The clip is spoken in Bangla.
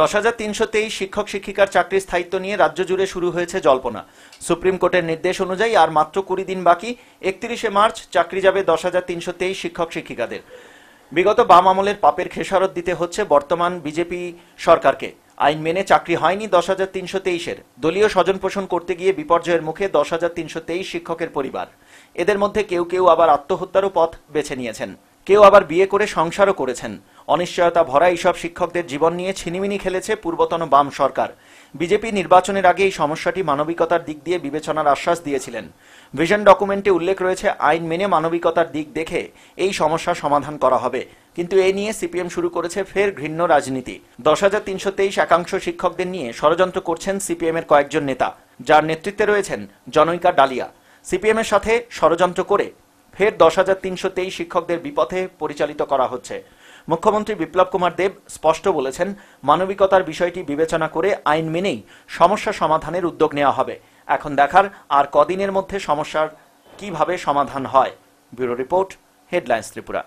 দশ হাজার তিনশো তেইশ শিক্ষক শিক্ষিকার চাকরির স্থায়িত্ব নিয়ে রাজ্য জুড়ে শুরু হয়েছে জল্পনা সুপ্রিম কোর্টের নির্দেশ অনুযায়ী আর মাত্র কুড়ি দিন বাকি একত্রিশে মার্চ চাকরি যাবে দশ হাজার তিনশো তেইশ শিক্ষক শিক্ষিকাদের বিগত বাম আমলের পাপের খেসারত দিতে হচ্ছে বর্তমান বিজেপি সরকারকে আইন মেনে চাকরি হয়নি দশ হাজার তিনশো তেইশের দলীয় স্বজন পোষণ করতে গিয়ে বিপর্যয়ের মুখে দশ হাজার তিনশো তেইশ শিক্ষকের পরিবার এদের মধ্যে কেউ কেউ আবার আত্মহত্যারও পথ বেছে নিয়েছেন কেউ আবার বিয়ে করে সংসারও করেছেন অনিশ্চয়তা ভরা এইসব শিক্ষকদের জীবন নিয়ে ছিনিমিনি খেলেছে পূর্বতন বাম সরকার বিজেপি নির্বাচনের আগে এই সমস্যাটি মানবিকতার দিক দিয়ে বিবেচনার আশ্বাস দিয়েছিলেন ভিশন ডকুমেন্টে উল্লেখ রয়েছে আইন মেনে মানবিকতার দিক দেখে এই সমস্যা সমাধান করা হবে কিন্তু এ নিয়ে সিপিএম শুরু করেছে ফের ঘৃণ্য রাজনীতি দশ হাজার তিনশো তেইশ একাংশ শিক্ষকদের নিয়ে ষড়যন্ত্র করছেন সিপিএমের কয়েকজন নেতা যার নেতৃত্বে রয়েছেন জনৈকা ডালিয়া সিপিএমের সাথে ষড়যন্ত্র করে ফের দশ হাজার তিনশো তেইশ শিক্ষকদের বিপথে পরিচালিত করা হচ্ছে মুখ্যমন্ত্রী বিপ্লব কুমার দেব স্পষ্ট বলেছেন মানবিকতার বিষয়টি বিবেচনা করে আইন মেনেই সমস্যা সমাধানের উদ্যোগ নেওয়া হবে এখন দেখার আর কদিনের মধ্যে সমস্যার কিভাবে সমাধান হয় ব্যুরো রিপোর্ট হেডলাইন্স ত্রিপুরা